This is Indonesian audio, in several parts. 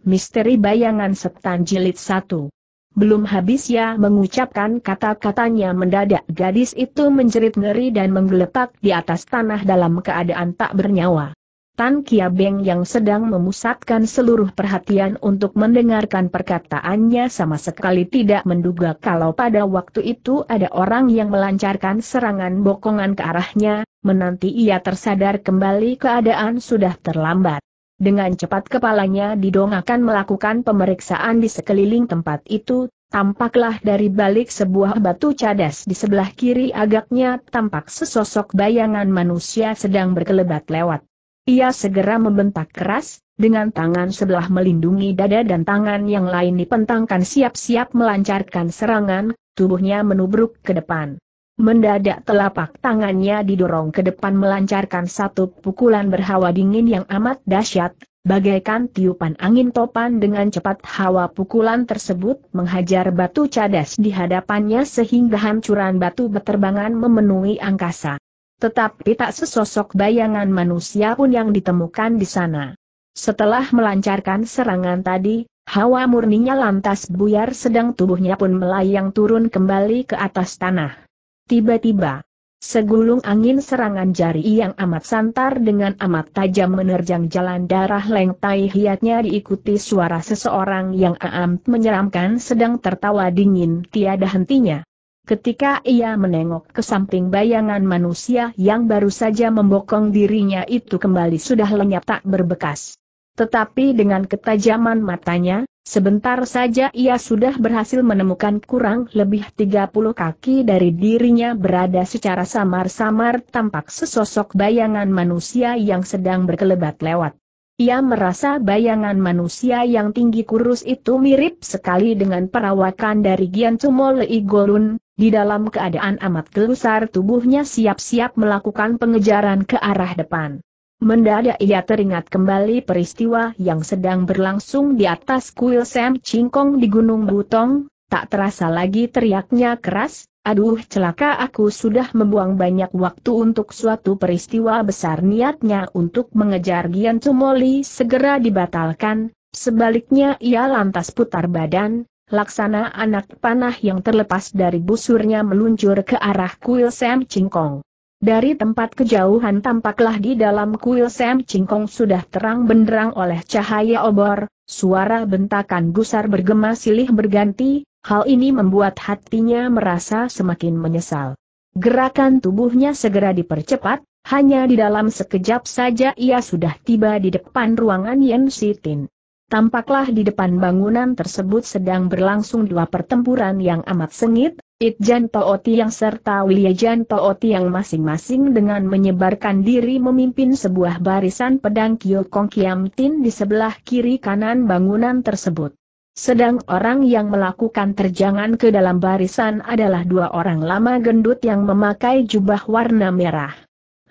Misteri Bayangan Setan Jilid 1. Belum habis ya mengucapkan kata-katanya mendadak gadis itu menjerit ngeri dan menggeletak di atas tanah dalam keadaan tak bernyawa. Tan Kia Beng yang sedang memusatkan seluruh perhatian untuk mendengarkan perkataannya sama sekali tidak menduga kalau pada waktu itu ada orang yang melancarkan serangan bokongan ke arahnya, menanti ia tersadar kembali keadaan sudah terlambat. Dengan cepat kepalanya didongakan melakukan pemeriksaan di sekeliling tempat itu, tampaklah dari balik sebuah batu cadas di sebelah kiri agaknya tampak sesosok bayangan manusia sedang berkelebat lewat. Ia segera membentak keras, dengan tangan sebelah melindungi dada dan tangan yang lain dipentangkan siap-siap melancarkan serangan, tubuhnya menubruk ke depan. Mendadak telapak tangannya didorong ke depan melancarkan satu pukulan berhawa dingin yang amat dahsyat, bagaikan tiupan angin topan dengan cepat hawa pukulan tersebut menghajar batu cadas di hadapannya sehingga hancuran batu berterbangan memenuhi angkasa. Tetapi tak sesosok bayangan manusia pun yang ditemukan di sana. Setelah melancarkan serangan tadi, hawa murninya lantas buyar sedang tubuhnya pun melayang turun kembali ke atas tanah. Tiba-tiba, segulung angin serangan jari yang amat santar dengan amat tajam menerjang jalan darah Leng Tai Hiatnya diikuti suara seseorang yang amat menyeramkan sedang tertawa dingin tiada hentinya. Ketika ia menengok ke samping bayangan manusia yang baru saja membokong dirinya itu kembali sudah lenyap tak berbekas. Tetapi dengan ketajaman matanya, Sebentar saja ia sudah berhasil menemukan kurang lebih 30 kaki dari dirinya berada secara samar-samar tampak sesosok bayangan manusia yang sedang berkelebat lewat. Ia merasa bayangan manusia yang tinggi kurus itu mirip sekali dengan perawakan dari Gian Cumole Igorun, di dalam keadaan amat gelusar tubuhnya siap-siap melakukan pengejaran ke arah depan. Mendadak ia teringat kembali peristiwa yang sedang berlangsung di atas kuil Sam Cingkong di Gunung Butong, tak terasa lagi teriaknya keras, aduh celaka aku sudah membuang banyak waktu untuk suatu peristiwa besar niatnya untuk mengejar Gian Tumoli segera dibatalkan, sebaliknya ia lantas putar badan, laksana anak panah yang terlepas dari busurnya meluncur ke arah kuil Sam Cingkong. Dari tempat kejauhan tampaklah di dalam kuil Sam Cingkong sudah terang benderang oleh cahaya obor, suara bentakan gusar bergema silih berganti, hal ini membuat hatinya merasa semakin menyesal. Gerakan tubuhnya segera dipercepat, hanya di dalam sekejap saja ia sudah tiba di depan ruangan Yen Sitin. Tampaklah di depan bangunan tersebut sedang berlangsung dua pertempuran yang amat sengit, Itjan Tooti yang serta Wilyajan Tooti yang masing-masing dengan menyebarkan diri memimpin sebuah barisan pedang Kyokong Kiam Tin di sebelah kiri kanan bangunan tersebut. Sedang orang yang melakukan terjangan ke dalam barisan adalah dua orang lama gendut yang memakai jubah warna merah.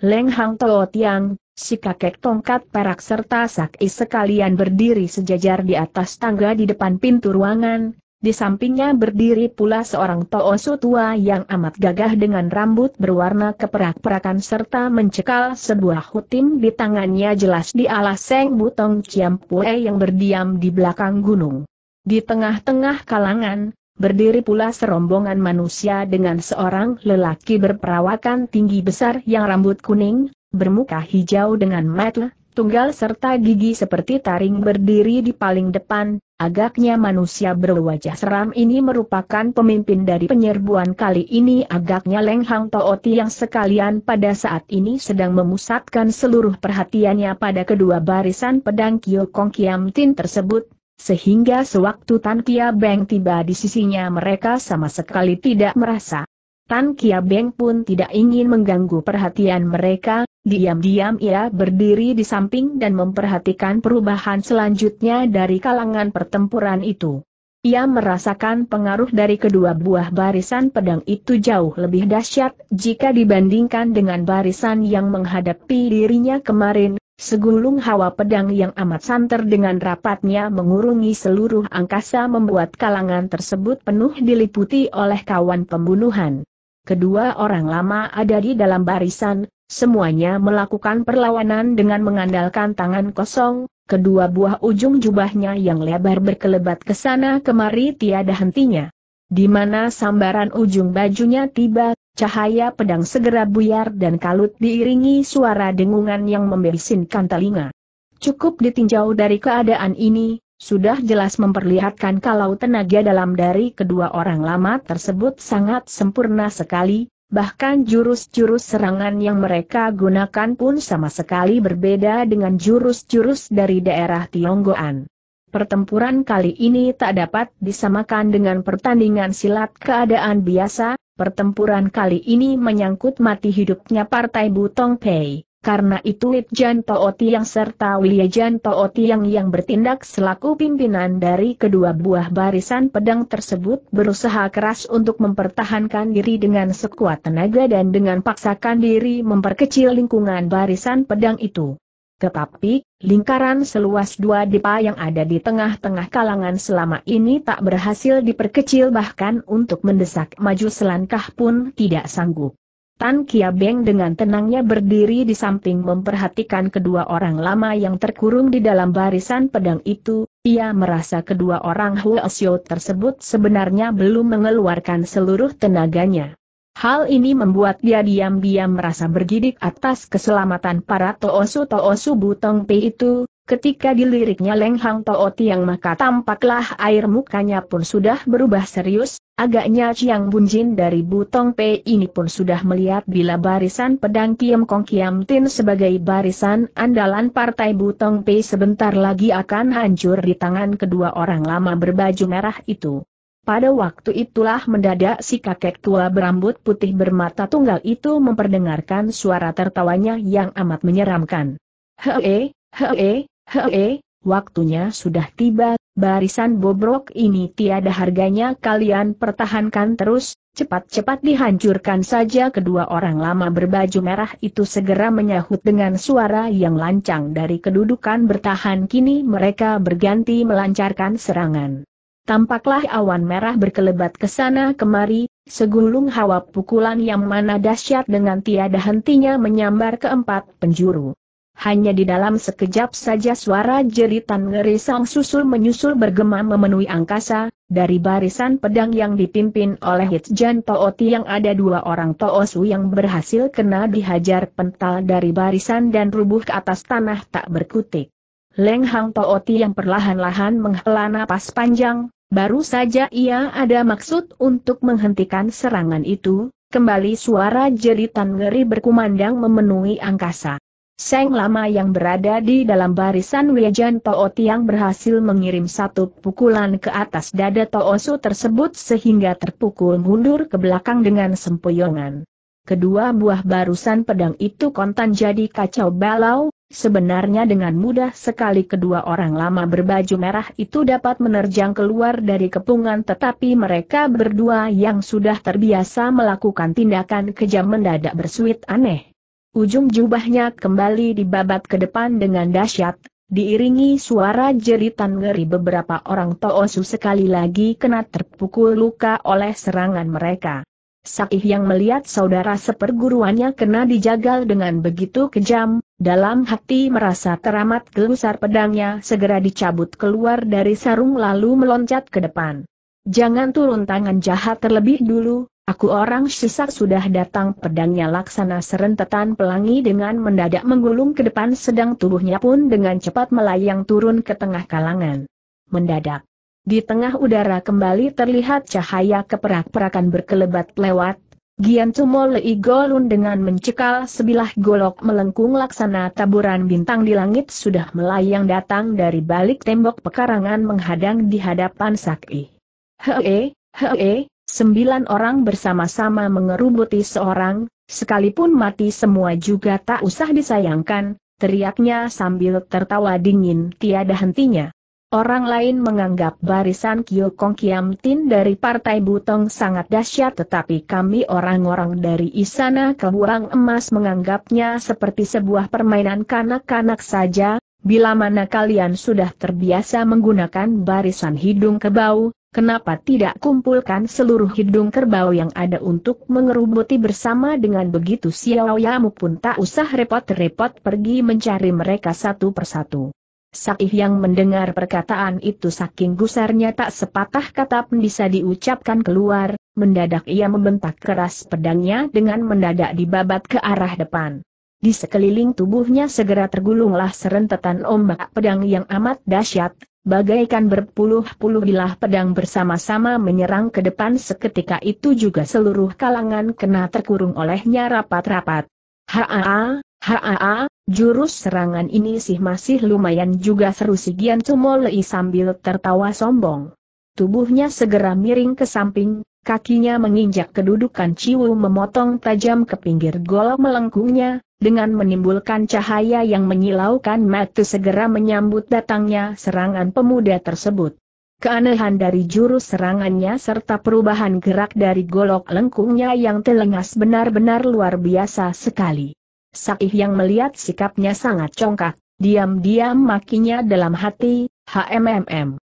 Leng Hang yang si kakek tongkat perak serta sakai sekalian berdiri sejajar di atas tangga di depan pintu ruangan, di sampingnya berdiri pula seorang toosu tua yang amat gagah dengan rambut berwarna keperak-perakan serta mencekal sebuah hutim di tangannya jelas di alas Seng Butong Ciampue yang berdiam di belakang gunung. Di tengah-tengah kalangan, berdiri pula serombongan manusia dengan seorang lelaki berperawakan tinggi besar yang rambut kuning, bermuka hijau dengan mata, tunggal serta gigi seperti taring berdiri di paling depan, agaknya manusia berwajah seram ini merupakan pemimpin dari penyerbuan kali ini agaknya Leng Hang Tooti yang sekalian pada saat ini sedang memusatkan seluruh perhatiannya pada kedua barisan pedang Kyo Kong Kiam Tin tersebut, sehingga sewaktu Tan Kia Beng tiba di sisinya mereka sama sekali tidak merasa Tan Beng pun tidak ingin mengganggu perhatian mereka, diam-diam ia berdiri di samping dan memperhatikan perubahan selanjutnya dari kalangan pertempuran itu. Ia merasakan pengaruh dari kedua buah barisan pedang itu jauh lebih dahsyat jika dibandingkan dengan barisan yang menghadapi dirinya kemarin, segulung hawa pedang yang amat santer dengan rapatnya mengurungi seluruh angkasa membuat kalangan tersebut penuh diliputi oleh kawan pembunuhan. Kedua orang lama ada di dalam barisan, semuanya melakukan perlawanan dengan mengandalkan tangan kosong, kedua buah ujung jubahnya yang lebar berkelebat ke sana kemari tiada hentinya. Di mana sambaran ujung bajunya tiba, cahaya pedang segera buyar dan kalut diiringi suara dengungan yang membisinkan telinga. Cukup ditinjau dari keadaan ini, sudah jelas memperlihatkan kalau tenaga dalam dari kedua orang lama tersebut sangat sempurna sekali, bahkan jurus-jurus serangan yang mereka gunakan pun sama sekali berbeda dengan jurus-jurus dari daerah Tionggoan. Pertempuran kali ini tak dapat disamakan dengan pertandingan silat keadaan biasa, pertempuran kali ini menyangkut mati hidupnya Partai Butong Pei. Karena itu Jan Tooti yang serta Jan Tooti yang yang bertindak selaku pimpinan dari kedua buah barisan pedang tersebut berusaha keras untuk mempertahankan diri dengan sekuat tenaga dan dengan paksakan diri memperkecil lingkungan barisan pedang itu. Tetapi, lingkaran seluas dua dipa yang ada di tengah-tengah kalangan selama ini tak berhasil diperkecil bahkan untuk mendesak maju selangkah pun tidak sanggup. Tan Kia Beng dengan tenangnya berdiri di samping memperhatikan kedua orang lama yang terkurung di dalam barisan pedang itu, ia merasa kedua orang Xiu tersebut sebenarnya belum mengeluarkan seluruh tenaganya. Hal ini membuat dia diam-diam merasa bergidik atas keselamatan para Toosu Toosu Butong Pei itu, Ketika diliriknya Leng Hang Tao Tiang maka tampaklah air mukanya pun sudah berubah serius, agaknya Chiang Bunjin dari Butong P ini pun sudah melihat bila barisan pedang Kiam Kong Kiam Tin sebagai barisan andalan partai Butong P sebentar lagi akan hancur di tangan kedua orang lama berbaju merah itu. Pada waktu itulah mendadak si kakek tua berambut putih bermata tunggal itu memperdengarkan suara tertawanya yang amat menyeramkan. Hee, hee, Hei, eh, waktunya sudah tiba, barisan bobrok ini tiada harganya kalian pertahankan terus, cepat-cepat dihancurkan saja kedua orang lama berbaju merah itu segera menyahut dengan suara yang lancang dari kedudukan bertahan kini mereka berganti melancarkan serangan. Tampaklah awan merah berkelebat ke sana kemari, segulung hawa pukulan yang mana dahsyat dengan tiada hentinya menyambar keempat penjuru. Hanya di dalam sekejap saja suara jeritan ngeri sang susul menyusul bergema memenuhi angkasa, dari barisan pedang yang dipimpin oleh Hitjan Tooti yang ada dua orang Toosu yang berhasil kena dihajar pental dari barisan dan rubuh ke atas tanah tak berkutik. Leng Hang Tooti yang perlahan-lahan menghela napas panjang, baru saja ia ada maksud untuk menghentikan serangan itu, kembali suara jeritan ngeri berkumandang memenuhi angkasa. Seng Lama yang berada di dalam barisan Wejan Tao Tiang berhasil mengirim satu pukulan ke atas dada Tao tersebut sehingga terpukul mundur ke belakang dengan sempoyongan. Kedua buah barusan pedang itu kontan jadi kacau balau, sebenarnya dengan mudah sekali kedua orang lama berbaju merah itu dapat menerjang keluar dari kepungan tetapi mereka berdua yang sudah terbiasa melakukan tindakan kejam mendadak bersuit aneh. Ujung jubahnya kembali dibabat ke depan dengan dahsyat, diiringi suara jeritan ngeri beberapa orang Toosu sekali lagi kena terpukul luka oleh serangan mereka. Sakih yang melihat saudara seperguruannya kena dijagal dengan begitu kejam, dalam hati merasa teramat gelusar pedangnya segera dicabut keluar dari sarung lalu meloncat ke depan. Jangan turun tangan jahat terlebih dulu, Aku orang sisak sudah datang pedangnya laksana serentetan pelangi dengan mendadak menggulung ke depan sedang tubuhnya pun dengan cepat melayang turun ke tengah kalangan. Mendadak. Di tengah udara kembali terlihat cahaya keperak-perakan berkelebat lewat, Gian Tumole Golun dengan mencekal sebilah golok melengkung laksana taburan bintang di langit sudah melayang datang dari balik tembok pekarangan menghadang di hadapan Saki. Hee, hee, Sembilan orang bersama-sama mengerubuti seorang, sekalipun mati semua juga tak usah disayangkan, teriaknya sambil tertawa dingin tiada hentinya. Orang lain menganggap barisan Kyokong Kiam Tin dari Partai Butong sangat dahsyat tetapi kami orang-orang dari Isana Kebuang Emas menganggapnya seperti sebuah permainan kanak-kanak saja, bila mana kalian sudah terbiasa menggunakan barisan hidung kebau, Kenapa tidak kumpulkan seluruh hidung kerbau yang ada untuk mengerubuti bersama dengan begitu Xiao Yamu pun tak usah repot-repot pergi mencari mereka satu persatu. Saih yang mendengar perkataan itu saking gusarnya tak sepatah kata pun bisa diucapkan keluar, mendadak ia membentak keras pedangnya dengan mendadak dibabat ke arah depan. Di sekeliling tubuhnya segera tergulunglah serentetan ombak pedang yang amat dahsyat, bagaikan berpuluh-puluh bilah pedang bersama-sama menyerang ke depan seketika itu juga seluruh kalangan kena terkurung olehnya rapat-rapat. Haa, haa, jurus serangan ini sih masih lumayan juga seru si Gian Cumolei sambil tertawa sombong. Tubuhnya segera miring ke samping, Kakinya menginjak kedudukan Ciwu memotong tajam ke pinggir gol melengkungnya, dengan menimbulkan cahaya yang menyilaukan mata segera menyambut datangnya serangan pemuda tersebut. Keanehan dari jurus serangannya serta perubahan gerak dari golok lengkungnya yang telengas benar-benar luar biasa sekali. Saih yang melihat sikapnya sangat congkak, diam-diam makinya dalam hati, HMMM.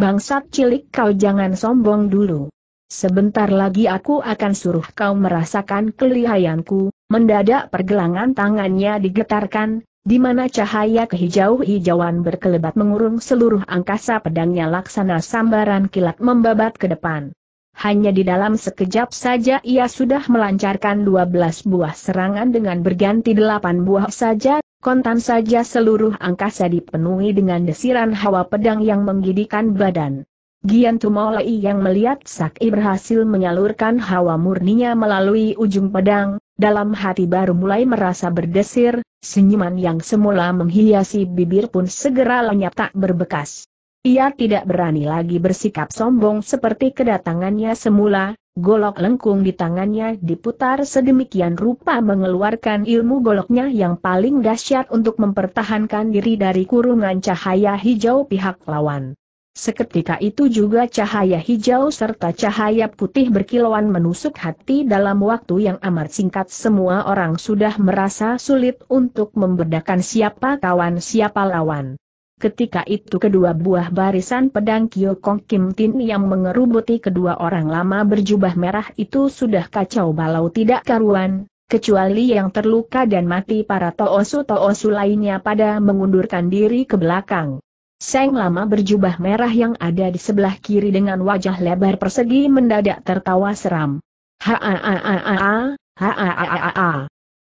Bangsat cilik kau jangan sombong dulu. Sebentar lagi aku akan suruh kau merasakan kelihayanku, mendadak pergelangan tangannya digetarkan, di mana cahaya kehijau-hijauan berkelebat mengurung seluruh angkasa pedangnya laksana sambaran kilat membabat ke depan. Hanya di dalam sekejap saja ia sudah melancarkan dua belas buah serangan dengan berganti delapan buah saja, kontan saja seluruh angkasa dipenuhi dengan desiran hawa pedang yang menggidikan badan. Gian Tumolai yang melihat Sakti berhasil menyalurkan hawa murninya melalui ujung pedang, dalam hati baru mulai merasa berdesir, senyuman yang semula menghiasi bibir pun segera lenyap tak berbekas. Ia tidak berani lagi bersikap sombong seperti kedatangannya semula, golok lengkung di tangannya diputar sedemikian rupa mengeluarkan ilmu goloknya yang paling dahsyat untuk mempertahankan diri dari kurungan cahaya hijau pihak lawan. Seketika itu juga cahaya hijau serta cahaya putih berkilauan menusuk hati dalam waktu yang amat singkat semua orang sudah merasa sulit untuk membedakan siapa kawan siapa lawan. Ketika itu kedua buah barisan pedang Kyo Kong Kim Tin yang mengerubuti kedua orang lama berjubah merah itu sudah kacau balau tidak karuan, kecuali yang terluka dan mati para Toosu Toosu lainnya pada mengundurkan diri ke belakang. Seng lama berjubah merah yang ada di sebelah kiri dengan wajah lebar persegi mendadak tertawa seram. Ha ha ha ha ha ha ha ha ha.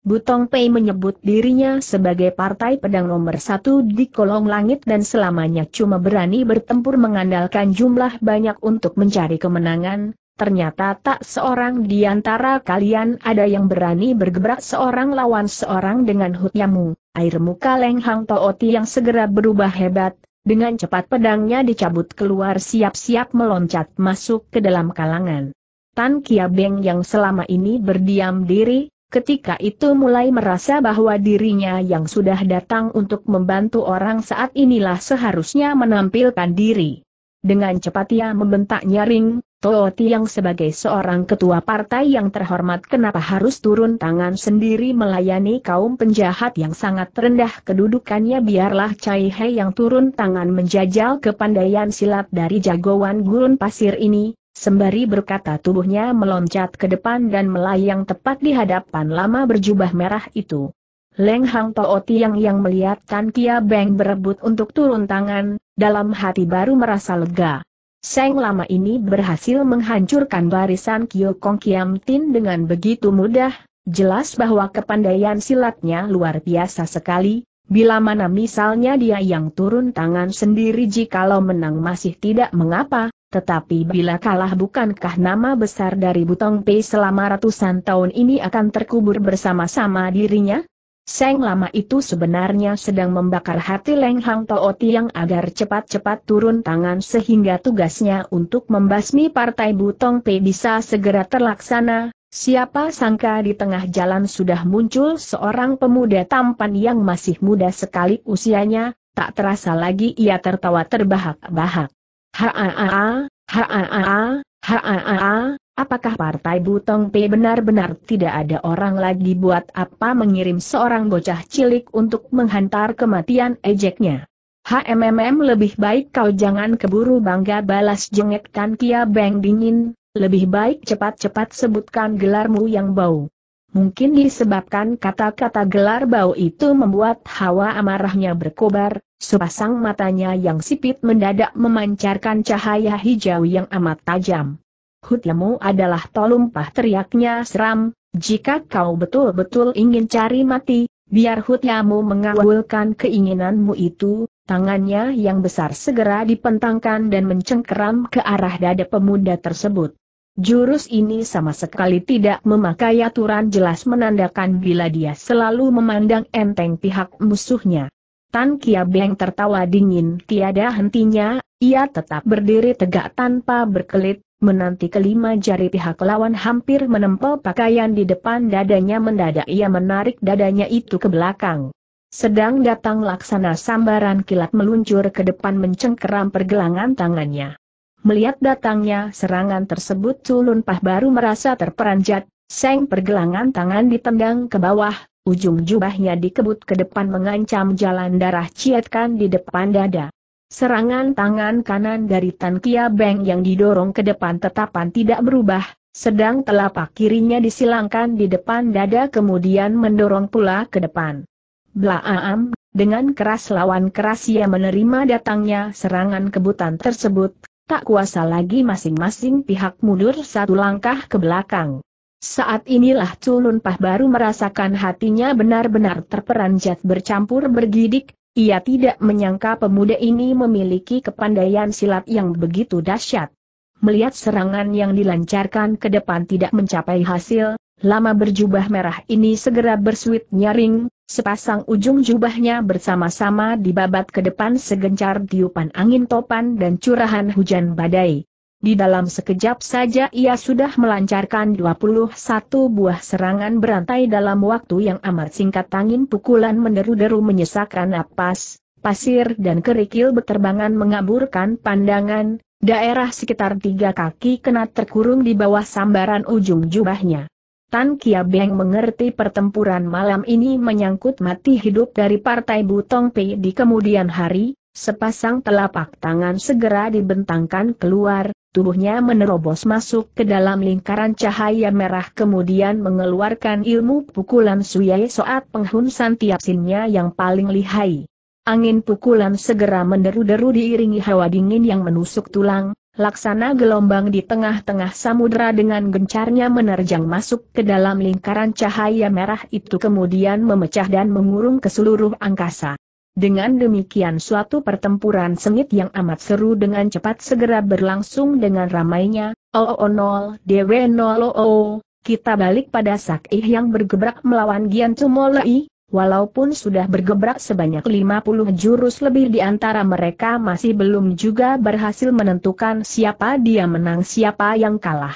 Butong Pei menyebut dirinya sebagai partai pedang nomor satu di kolong langit dan selamanya cuma berani bertempur mengandalkan jumlah banyak untuk mencari kemenangan, ternyata tak seorang di antara kalian ada yang berani bergebrak seorang lawan seorang dengan hutyamu, air muka Leng Hang Tooti yang segera berubah hebat, dengan cepat pedangnya dicabut keluar siap-siap meloncat masuk ke dalam kalangan. Tan Kia Beng yang selama ini berdiam diri, ketika itu mulai merasa bahwa dirinya yang sudah datang untuk membantu orang saat inilah seharusnya menampilkan diri. Dengan cepat ia membentak nyaring, Toh Tiang sebagai seorang ketua partai yang terhormat kenapa harus turun tangan sendiri melayani kaum penjahat yang sangat rendah kedudukannya biarlah Cai He yang turun tangan menjajal kepandaian silat dari jagoan gurun pasir ini, sembari berkata tubuhnya meloncat ke depan dan melayang tepat di hadapan lama berjubah merah itu. Leng Hang Toh Tiang yang melihat Tan Kia Beng berebut untuk turun tangan, dalam hati baru merasa lega. Seng lama ini berhasil menghancurkan barisan Kong Kiam Tin dengan begitu mudah, jelas bahwa kepandaian silatnya luar biasa sekali, bila mana misalnya dia yang turun tangan sendiri jikalau menang masih tidak mengapa, tetapi bila kalah bukankah nama besar dari Butong Pei selama ratusan tahun ini akan terkubur bersama-sama dirinya? Seng lama itu sebenarnya sedang membakar hati Leng Hang Tao Tiang agar cepat-cepat turun tangan sehingga tugasnya untuk membasmi partai Butong P bisa segera terlaksana, Siapa sangka di tengah jalan sudah muncul seorang pemuda tampan yang masih muda sekali usianya, tak terasa lagi ia tertawa terbahak-bahak. ha-ha-ha, ha-ha-ha, Apakah partai Butong P benar-benar tidak ada orang lagi buat apa mengirim seorang bocah cilik untuk menghantar kematian ejeknya? HMMM lebih baik kau jangan keburu bangga balas jengek kan, Kia Beng dingin, lebih baik cepat-cepat sebutkan gelarmu yang bau. Mungkin disebabkan kata-kata gelar bau itu membuat hawa amarahnya berkobar, sepasang matanya yang sipit mendadak memancarkan cahaya hijau yang amat tajam. Hutlemu adalah tolumpah teriaknya seram, jika kau betul-betul ingin cari mati, biar Hutyamu mengawulkan keinginanmu itu, tangannya yang besar segera dipentangkan dan mencengkeram ke arah dada pemuda tersebut. Jurus ini sama sekali tidak memakai aturan jelas menandakan bila dia selalu memandang enteng pihak musuhnya. Tan Kia Beng tertawa dingin tiada hentinya, ia tetap berdiri tegak tanpa berkelit, Menanti kelima jari pihak lawan hampir menempel pakaian di depan dadanya mendadak ia menarik dadanya itu ke belakang. Sedang datang laksana sambaran kilat meluncur ke depan mencengkeram pergelangan tangannya. Melihat datangnya serangan tersebut Culun Pah baru merasa terperanjat, seng pergelangan tangan ditendang ke bawah, ujung jubahnya dikebut ke depan mengancam jalan darah ciatkan di depan dada. Serangan tangan kanan dari Tan Kia Beng yang didorong ke depan tetapan tidak berubah, sedang telapak kirinya disilangkan di depan dada kemudian mendorong pula ke depan. Blaam, dengan keras lawan keras ia menerima datangnya serangan kebutan tersebut, tak kuasa lagi masing-masing pihak mundur satu langkah ke belakang. Saat inilah Culun Pah baru merasakan hatinya benar-benar terperanjat bercampur bergidik, ia tidak menyangka pemuda ini memiliki kepandaian silat yang begitu dahsyat. Melihat serangan yang dilancarkan ke depan tidak mencapai hasil, lama berjubah merah ini segera bersuit nyaring, sepasang ujung jubahnya bersama-sama dibabat ke depan segencar tiupan angin topan dan curahan hujan badai. Di dalam sekejap saja ia sudah melancarkan 21 buah serangan berantai dalam waktu yang amat singkat angin pukulan meneru deru menyesakkan napas, pasir dan kerikil beterbangan mengaburkan pandangan, daerah sekitar tiga kaki kena terkurung di bawah sambaran ujung jubahnya. Tan Kia Beng mengerti pertempuran malam ini menyangkut mati hidup dari Partai Butong Pei di kemudian hari, sepasang telapak tangan segera dibentangkan keluar, tubuhnya menerobos masuk ke dalam lingkaran cahaya merah kemudian mengeluarkan ilmu pukulan suyai soat penghun tiap sinnya yang paling lihai. Angin pukulan segera menderu-deru diiringi hawa dingin yang menusuk tulang, laksana gelombang di tengah-tengah samudera dengan gencarnya menerjang masuk ke dalam lingkaran cahaya merah itu kemudian memecah dan mengurung ke seluruh angkasa. Dengan demikian suatu pertempuran sengit yang amat seru dengan cepat segera berlangsung dengan ramainya, Oh oh OO0, DW0, kita balik pada Sakih yang bergebrak melawan Gian Tumolai, walaupun sudah bergebrak sebanyak 50 jurus lebih di antara mereka masih belum juga berhasil menentukan siapa dia menang siapa yang kalah.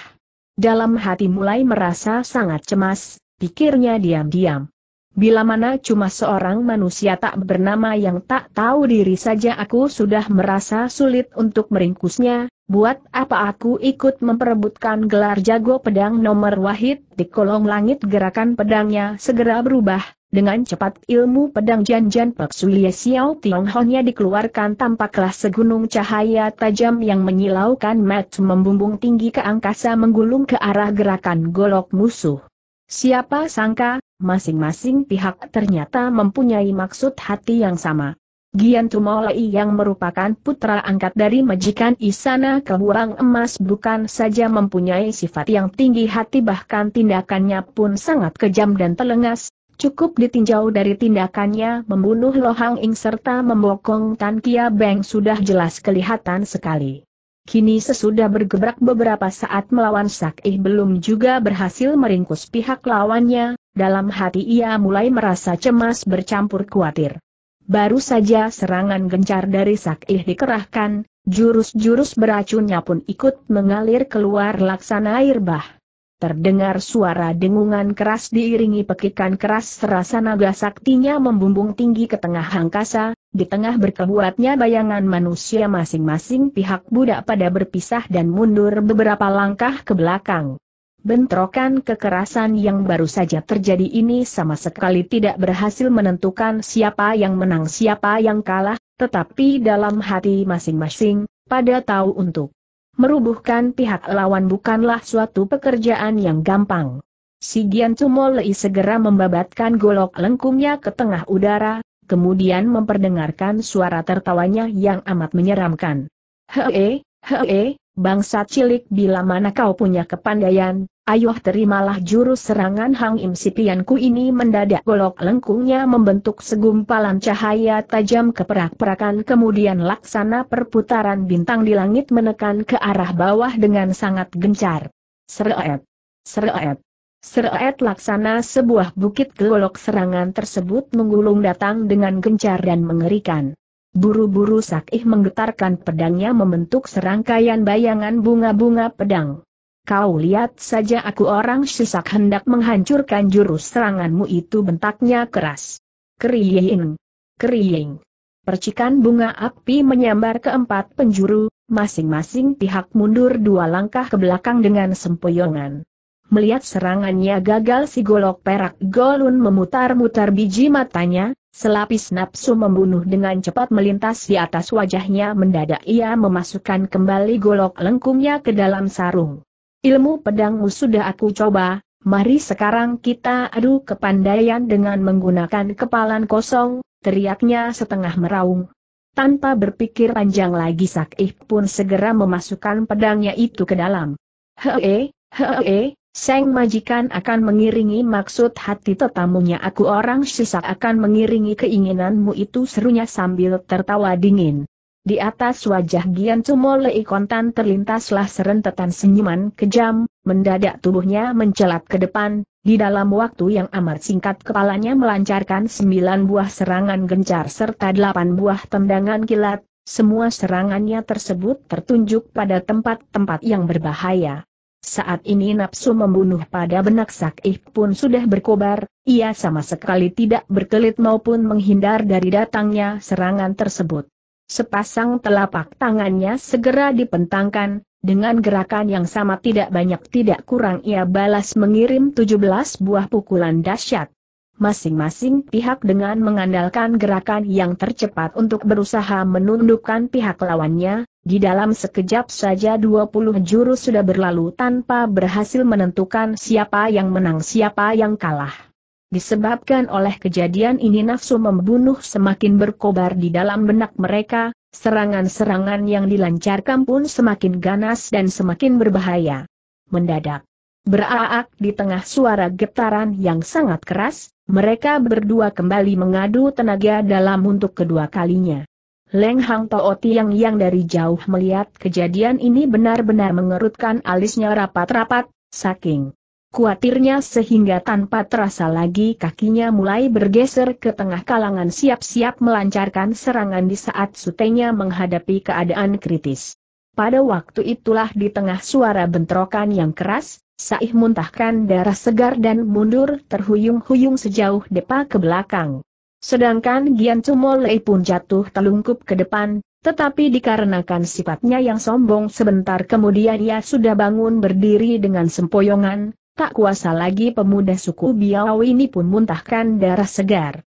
Dalam hati mulai merasa sangat cemas, pikirnya diam-diam. Bila mana cuma seorang manusia tak bernama yang tak tahu diri saja aku sudah merasa sulit untuk meringkusnya, buat apa aku ikut memperebutkan gelar jago pedang nomor wahid, di kolong langit gerakan pedangnya segera berubah, dengan cepat ilmu pedang janjan Peksuye Xiao Tionghonya dikeluarkan tampaklah segunung cahaya tajam yang menyilaukan mat membumbung tinggi ke angkasa menggulung ke arah gerakan golok musuh. Siapa sangka, Masing-masing pihak ternyata mempunyai maksud hati yang sama. Gian Tumolai yang merupakan putra angkat dari majikan Isana Kehurang Emas bukan saja mempunyai sifat yang tinggi hati bahkan tindakannya pun sangat kejam dan telengas, cukup ditinjau dari tindakannya membunuh Lohang Ing serta membokong Tan Kia Beng sudah jelas kelihatan sekali. Kini sesudah bergebrak beberapa saat melawan Sakih belum juga berhasil meringkus pihak lawannya, dalam hati ia mulai merasa cemas bercampur khawatir. Baru saja serangan gencar dari Sakih dikerahkan, jurus-jurus beracunnya pun ikut mengalir keluar laksana air bah. Terdengar suara dengungan keras diiringi pekikan keras serasa naga saktinya membumbung tinggi ke tengah angkasa, di tengah berkebuatnya bayangan manusia masing-masing pihak budak pada berpisah dan mundur beberapa langkah ke belakang. Bentrokan kekerasan yang baru saja terjadi ini sama sekali tidak berhasil menentukan siapa yang menang siapa yang kalah, tetapi dalam hati masing-masing, pada tahu untuk merubuhkan pihak lawan bukanlah suatu pekerjaan yang gampang. Si Gian Tumolei segera membabatkan golok lengkungnya ke tengah udara, kemudian memperdengarkan suara tertawanya yang amat menyeramkan. Hee, hee, bangsa cilik bila mana kau punya kepandaian, Ayuh terimalah jurus serangan Hang Im Sipianku ini mendadak golok lengkungnya membentuk segumpalan cahaya tajam keperak-perakan kemudian laksana perputaran bintang di langit menekan ke arah bawah dengan sangat gencar. Seret, seret, seret laksana sebuah bukit golok serangan tersebut menggulung datang dengan gencar dan mengerikan. Buru-buru Sakih menggetarkan pedangnya membentuk serangkaian bayangan bunga-bunga pedang. Kau lihat saja aku orang sesak hendak menghancurkan jurus seranganmu itu bentaknya keras. Kering, kering. Percikan bunga api menyambar keempat penjuru, masing-masing pihak mundur dua langkah ke belakang dengan sempoyongan. Melihat serangannya gagal si golok perak golun memutar-mutar biji matanya, selapis nafsu membunuh dengan cepat melintas di atas wajahnya mendadak ia memasukkan kembali golok lengkungnya ke dalam sarung. Ilmu pedangmu sudah aku coba, mari sekarang kita adu kepandaian dengan menggunakan kepalan kosong, teriaknya setengah meraung. Tanpa berpikir panjang lagi Sakih pun segera memasukkan pedangnya itu ke dalam. Hee, hee, Seng majikan akan mengiringi maksud hati tetamunya aku orang sisak akan mengiringi keinginanmu itu serunya sambil tertawa dingin. Di atas wajah Gian Sumo Lei terlintaslah serentetan senyuman kejam, mendadak tubuhnya mencelat ke depan, di dalam waktu yang amat singkat kepalanya melancarkan sembilan buah serangan gencar serta delapan buah tendangan kilat, semua serangannya tersebut tertunjuk pada tempat-tempat yang berbahaya. Saat ini nafsu membunuh pada benak Sakih pun sudah berkobar, ia sama sekali tidak berkelit maupun menghindar dari datangnya serangan tersebut. Sepasang telapak tangannya segera dipentangkan, dengan gerakan yang sama tidak banyak tidak kurang ia balas mengirim 17 buah pukulan dahsyat. Masing-masing pihak dengan mengandalkan gerakan yang tercepat untuk berusaha menundukkan pihak lawannya, di dalam sekejap saja 20 jurus sudah berlalu tanpa berhasil menentukan siapa yang menang siapa yang kalah. Disebabkan oleh kejadian ini nafsu membunuh semakin berkobar di dalam benak mereka, serangan-serangan yang dilancarkan pun semakin ganas dan semakin berbahaya. Mendadak, beraak di tengah suara getaran yang sangat keras, mereka berdua kembali mengadu tenaga dalam untuk kedua kalinya. Leng Hang Tao Tiang yang dari jauh melihat kejadian ini benar-benar mengerutkan alisnya rapat-rapat, saking Kuatirnya sehingga tanpa terasa lagi kakinya mulai bergeser ke tengah kalangan siap-siap melancarkan serangan di saat sutenya menghadapi keadaan kritis. Pada waktu itulah di tengah suara bentrokan yang keras, Saih muntahkan darah segar dan mundur terhuyung-huyung sejauh depa ke belakang. Sedangkan Gian Cumolei pun jatuh telungkup ke depan, tetapi dikarenakan sifatnya yang sombong sebentar kemudian ia sudah bangun berdiri dengan sempoyongan, Tak kuasa lagi pemuda suku Biau ini pun muntahkan darah segar.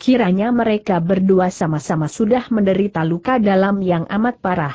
Kiranya mereka berdua sama-sama sudah menderita luka dalam yang amat parah.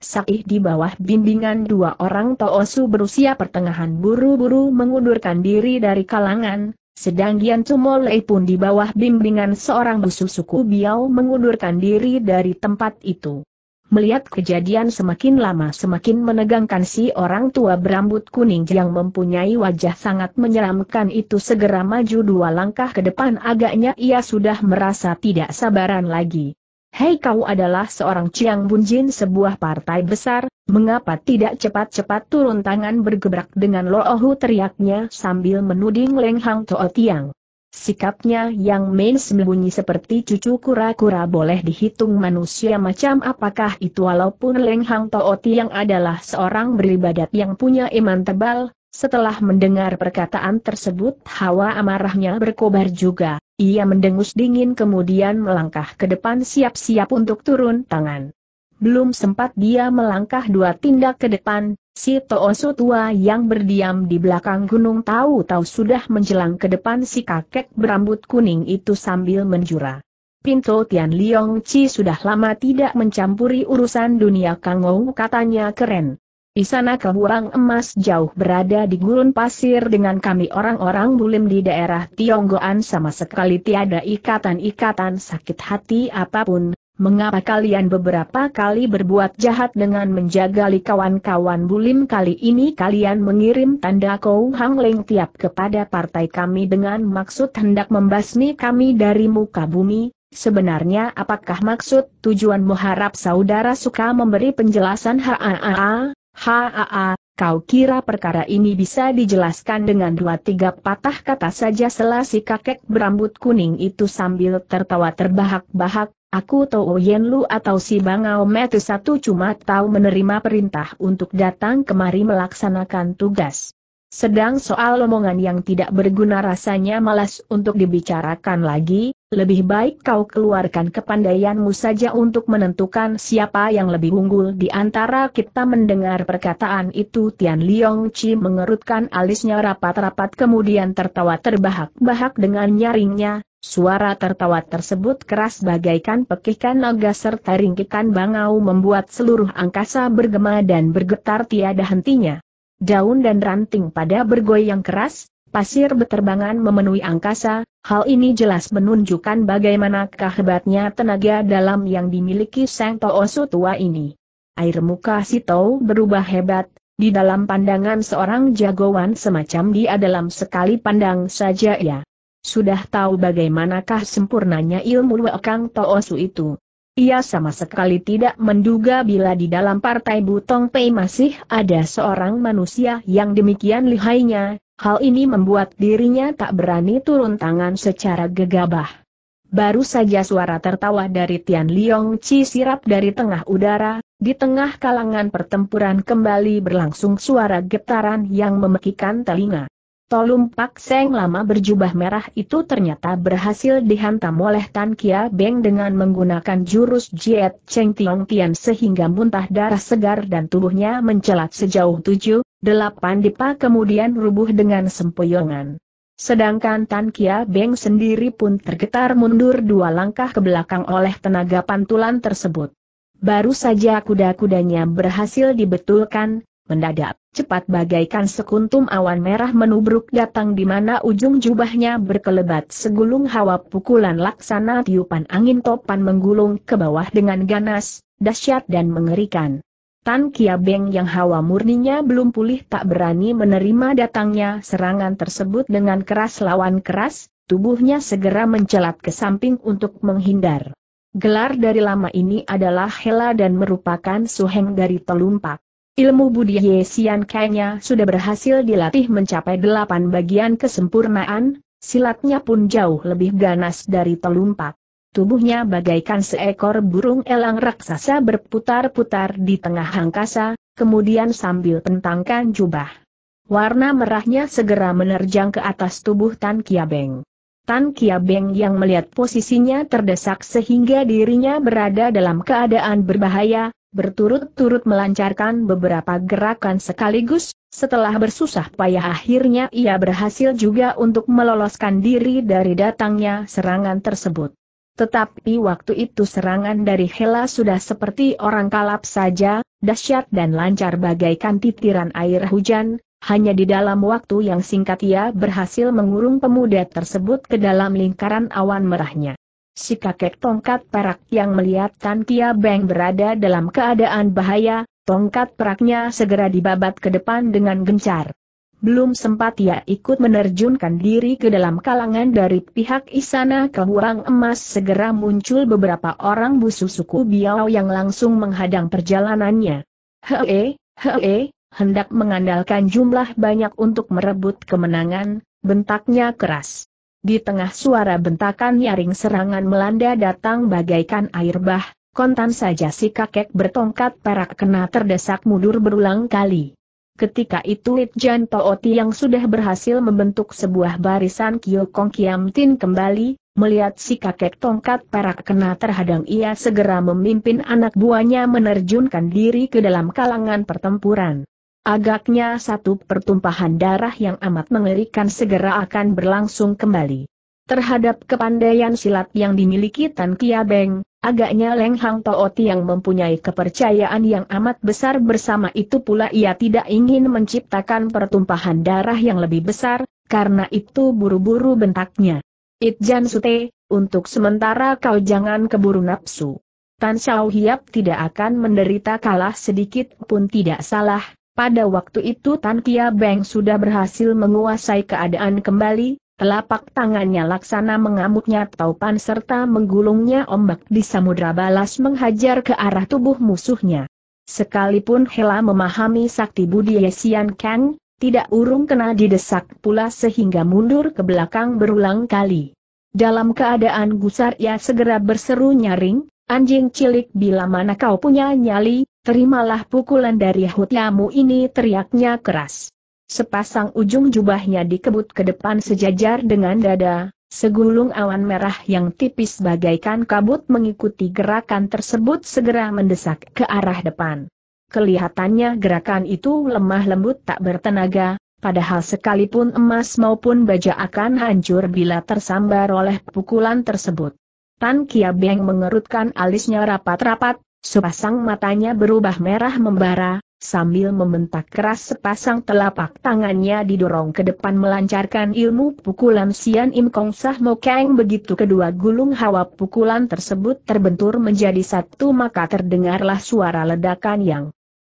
Sakih di bawah bimbingan dua orang Toosu berusia pertengahan buru-buru mengundurkan diri dari kalangan, sedang Gian Tumolei pun di bawah bimbingan seorang busu suku Biau mengundurkan diri dari tempat itu. Melihat kejadian semakin lama semakin menegangkan si orang tua berambut kuning yang mempunyai wajah sangat menyeramkan itu segera maju dua langkah ke depan agaknya ia sudah merasa tidak sabaran lagi. Hei kau adalah seorang Chiang Bunjin sebuah partai besar, mengapa tidak cepat-cepat turun tangan bergebrak dengan Lo Ohu teriaknya sambil menuding Leng Hang Toa Tiang. Sikapnya yang main sembunyi seperti cucu kura-kura boleh dihitung manusia macam apakah itu walaupun Leng Hang Tooti yang adalah seorang beribadat yang punya iman tebal, setelah mendengar perkataan tersebut hawa amarahnya berkobar juga, ia mendengus dingin kemudian melangkah ke depan siap-siap untuk turun tangan. Belum sempat dia melangkah dua tindak ke depan, Si Toosu tua yang berdiam di belakang gunung tahu-tahu sudah menjelang ke depan si kakek berambut kuning itu sambil menjura. Pinto Tian Liong Chi sudah lama tidak mencampuri urusan dunia Kangou katanya keren. Di sana keburang emas jauh berada di gurun pasir dengan kami orang-orang bulim di daerah Tionggoan sama sekali tiada ikatan-ikatan sakit hati apapun, mengapa kalian beberapa kali berbuat jahat dengan menjagali kawan-kawan bulim kali ini kalian mengirim tanda kau Hang Leng tiap kepada partai kami dengan maksud hendak membasmi kami dari muka bumi, sebenarnya apakah maksud tujuan muharap saudara suka memberi penjelasan haa haaa, kau kira perkara ini bisa dijelaskan dengan dua tiga patah kata saja selasi kakek berambut kuning itu sambil tertawa terbahak-bahak, Aku tahu Yen Lu atau si Bangau Metu satu cuma tahu menerima perintah untuk datang kemari melaksanakan tugas. Sedang soal omongan yang tidak berguna rasanya malas untuk dibicarakan lagi, lebih baik kau keluarkan kepandaianmu saja untuk menentukan siapa yang lebih unggul di antara kita mendengar perkataan itu Tian Liong Chi mengerutkan alisnya rapat-rapat kemudian tertawa terbahak-bahak dengan nyaringnya, Suara tertawa tersebut keras bagaikan pekikan naga serta ringkikan bangau membuat seluruh angkasa bergema dan bergetar tiada hentinya. Daun dan ranting pada bergoyang keras, pasir beterbangan memenuhi angkasa, hal ini jelas menunjukkan bagaimana kehebatnya tenaga dalam yang dimiliki Sang Toosu tua ini. Air muka Tau berubah hebat, di dalam pandangan seorang jagoan semacam dia dalam sekali pandang saja ya sudah tahu bagaimanakah sempurnanya ilmu Wekang Toosu itu. Ia sama sekali tidak menduga bila di dalam partai Butong Pei masih ada seorang manusia yang demikian lihainya, hal ini membuat dirinya tak berani turun tangan secara gegabah. Baru saja suara tertawa dari Tian Liong Chi sirap dari tengah udara, di tengah kalangan pertempuran kembali berlangsung suara getaran yang memekikan telinga. Pak Seng lama berjubah merah itu ternyata berhasil dihantam oleh Tan Kia Beng dengan menggunakan jurus Jiet Cheng Tiong Tian sehingga muntah darah segar dan tubuhnya mencelat sejauh tujuh, delapan dipa kemudian rubuh dengan sempoyongan. Sedangkan Tan Kia Beng sendiri pun tergetar mundur dua langkah ke belakang oleh tenaga pantulan tersebut. Baru saja kuda-kudanya berhasil dibetulkan, Mendadak, cepat bagaikan sekuntum awan merah menubruk datang di mana ujung jubahnya berkelebat segulung hawa pukulan laksana tiupan angin topan menggulung ke bawah dengan ganas, dahsyat dan mengerikan. Tan Kia Beng yang hawa murninya belum pulih tak berani menerima datangnya serangan tersebut dengan keras lawan keras, tubuhnya segera mencelat ke samping untuk menghindar. Gelar dari lama ini adalah Hela dan merupakan suheng dari telumpak. Ilmu Budi Ye Sian Kangnya sudah berhasil dilatih mencapai delapan bagian kesempurnaan, silatnya pun jauh lebih ganas dari telumpak. Tubuhnya bagaikan seekor burung elang raksasa berputar-putar di tengah angkasa, kemudian sambil pentangkan jubah. Warna merahnya segera menerjang ke atas tubuh Tan Kiabeng. Tan Kiabeng yang melihat posisinya terdesak sehingga dirinya berada dalam keadaan berbahaya, berturut-turut melancarkan beberapa gerakan sekaligus, setelah bersusah payah akhirnya ia berhasil juga untuk meloloskan diri dari datangnya serangan tersebut. Tetapi waktu itu serangan dari Hela sudah seperti orang kalap saja, dahsyat dan lancar bagaikan titiran air hujan, hanya di dalam waktu yang singkat ia berhasil mengurung pemuda tersebut ke dalam lingkaran awan merahnya. Si kakek tongkat perak yang melihat Tan Kia Beng berada dalam keadaan bahaya, tongkat peraknya segera dibabat ke depan dengan gencar. Belum sempat ia ikut menerjunkan diri ke dalam kalangan dari pihak istana kehuang emas segera muncul beberapa orang busu suku Biao yang langsung menghadang perjalanannya. Hee, hee, hendak mengandalkan jumlah banyak untuk merebut kemenangan, bentaknya keras. Di tengah suara bentakan nyaring serangan melanda datang bagaikan air bah, kontan saja si kakek bertongkat perak kena terdesak mundur berulang kali. Ketika itu Itjan Tooti yang sudah berhasil membentuk sebuah barisan Kyokong tin kembali, Melihat si kakek tongkat perak kena terhadang ia segera memimpin anak buahnya menerjunkan diri ke dalam kalangan pertempuran. Agaknya satu pertumpahan darah yang amat mengerikan segera akan berlangsung kembali. Terhadap kepandaian silat yang dimiliki Tan Beng, agaknya Leng Hang Ti yang mempunyai kepercayaan yang amat besar bersama itu pula ia tidak ingin menciptakan pertumpahan darah yang lebih besar, karena itu buru-buru bentaknya. Itjan Sute, untuk sementara kau jangan keburu nafsu. Tan Xiao Hiap tidak akan menderita kalah sedikit pun tidak salah, pada waktu itu Tan Kia Beng sudah berhasil menguasai keadaan kembali, telapak tangannya laksana mengamuknya taupan serta menggulungnya ombak di samudra balas menghajar ke arah tubuh musuhnya. Sekalipun Hela memahami sakti budi Yesian Kang, tidak urung kena didesak pula sehingga mundur ke belakang berulang kali. Dalam keadaan gusar ia segera berseru nyaring, anjing cilik bila mana kau punya nyali, Terimalah pukulan dari hutiamu ini teriaknya keras. Sepasang ujung jubahnya dikebut ke depan sejajar dengan dada, segulung awan merah yang tipis bagaikan kabut mengikuti gerakan tersebut segera mendesak ke arah depan. Kelihatannya gerakan itu lemah lembut tak bertenaga, padahal sekalipun emas maupun baja akan hancur bila tersambar oleh pukulan tersebut. Tan Kia Beng mengerutkan alisnya rapat-rapat, Sepasang matanya berubah merah membara, sambil membentak keras sepasang telapak tangannya didorong ke depan melancarkan ilmu pukulan Sian Im Kong Sah Mokeng. begitu kedua gulung hawa pukulan tersebut terbentur menjadi satu maka terdengarlah suara ledakan yang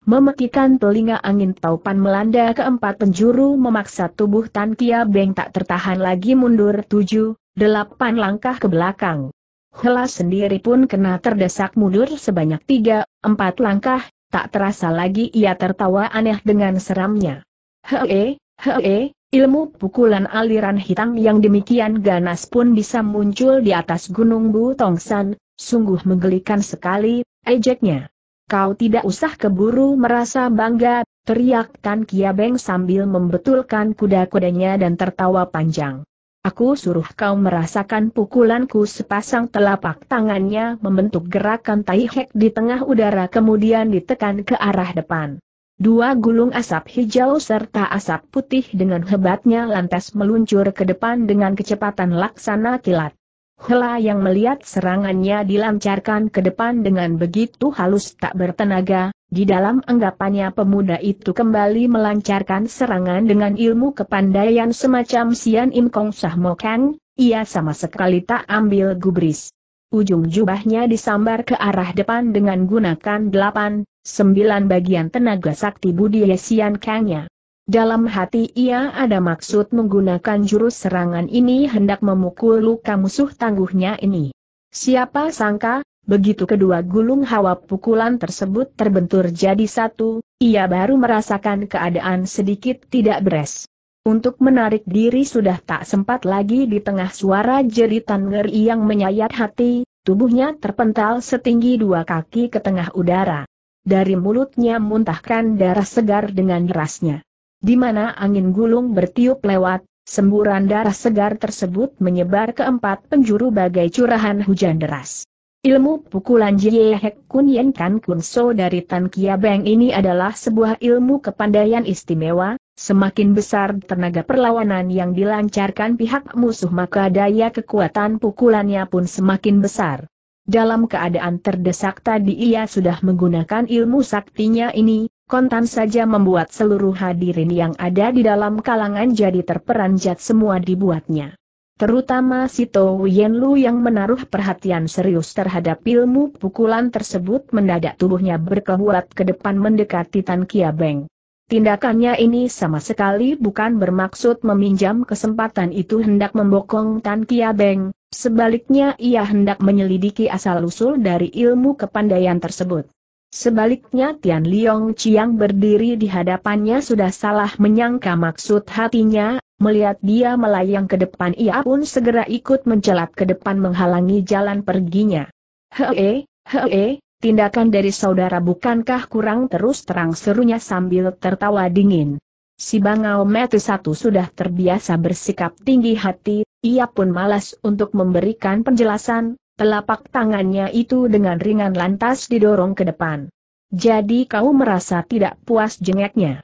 memetikan telinga angin taupan melanda keempat penjuru memaksa tubuh Tan Kia Beng tak tertahan lagi mundur tujuh, delapan langkah ke belakang. Hela sendiri pun kena terdesak mundur sebanyak tiga, empat langkah, tak terasa lagi ia tertawa aneh dengan seramnya. Hee, hee, ilmu pukulan aliran hitam yang demikian ganas pun bisa muncul di atas gunung Bu Tong San, sungguh menggelikan sekali, ejeknya. Kau tidak usah keburu merasa bangga, teriak Tan Beng sambil membetulkan kuda-kudanya dan tertawa panjang. Aku suruh kau merasakan pukulanku sepasang telapak tangannya membentuk gerakan taihek di tengah udara kemudian ditekan ke arah depan. Dua gulung asap hijau serta asap putih dengan hebatnya lantas meluncur ke depan dengan kecepatan laksana kilat. Hela yang melihat serangannya dilancarkan ke depan dengan begitu halus tak bertenaga, di dalam anggapannya pemuda itu kembali melancarkan serangan dengan ilmu kepandaian semacam Sian Im Kong Sah Mo Kang, ia sama sekali tak ambil gubris. Ujung jubahnya disambar ke arah depan dengan gunakan delapan, sembilan bagian tenaga sakti budi Yesian Kangnya. Dalam hati ia ada maksud menggunakan jurus serangan ini hendak memukul luka musuh tangguhnya ini. Siapa sangka, begitu kedua gulung hawa pukulan tersebut terbentur jadi satu, ia baru merasakan keadaan sedikit tidak beres. Untuk menarik diri sudah tak sempat lagi di tengah suara jeritan ngeri yang menyayat hati, tubuhnya terpental setinggi dua kaki ke tengah udara. Dari mulutnya muntahkan darah segar dengan derasnya. Di mana angin gulung bertiup lewat, semburan darah segar tersebut menyebar ke empat penjuru bagai curahan hujan deras. Ilmu pukulan Jie Hek Kun Yen Kan Kun So dari Tan Kia Beng ini adalah sebuah ilmu kepandaian istimewa, semakin besar tenaga perlawanan yang dilancarkan pihak musuh maka daya kekuatan pukulannya pun semakin besar. Dalam keadaan terdesak tadi ia sudah menggunakan ilmu saktinya ini, kontan saja membuat seluruh hadirin yang ada di dalam kalangan jadi terperanjat semua dibuatnya. Terutama Sito Yenlu yang menaruh perhatian serius terhadap ilmu pukulan tersebut mendadak tubuhnya berkehuat ke depan mendekati Tan Beng. Tindakannya ini sama sekali bukan bermaksud meminjam kesempatan itu hendak membokong Tan Beng, sebaliknya ia hendak menyelidiki asal-usul dari ilmu kepandaian tersebut. Sebaliknya Tian Liong Chiang berdiri di hadapannya sudah salah menyangka maksud hatinya, melihat dia melayang ke depan ia pun segera ikut mencelat ke depan menghalangi jalan perginya. Hee, hee, tindakan dari saudara bukankah kurang terus terang serunya sambil tertawa dingin. Si Bangau Metu Satu sudah terbiasa bersikap tinggi hati, ia pun malas untuk memberikan penjelasan, Telapak tangannya itu dengan ringan lantas didorong ke depan. Jadi kau merasa tidak puas jengeknya.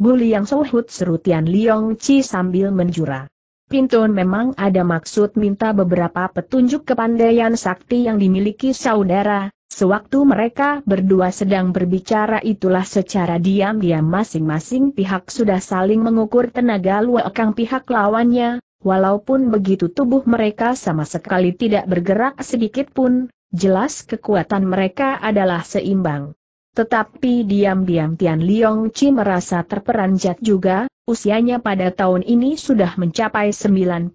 Buli yang Sohut seru Tian Liong Chi sambil menjura. Pintun memang ada maksud minta beberapa petunjuk kepandaian sakti yang dimiliki saudara, sewaktu mereka berdua sedang berbicara itulah secara diam-diam masing-masing pihak sudah saling mengukur tenaga luakang pihak lawannya, Walaupun begitu tubuh mereka sama sekali tidak bergerak sedikit pun, jelas kekuatan mereka adalah seimbang. Tetapi diam-diam Tian Liong Chi merasa terperanjat juga, usianya pada tahun ini sudah mencapai 90.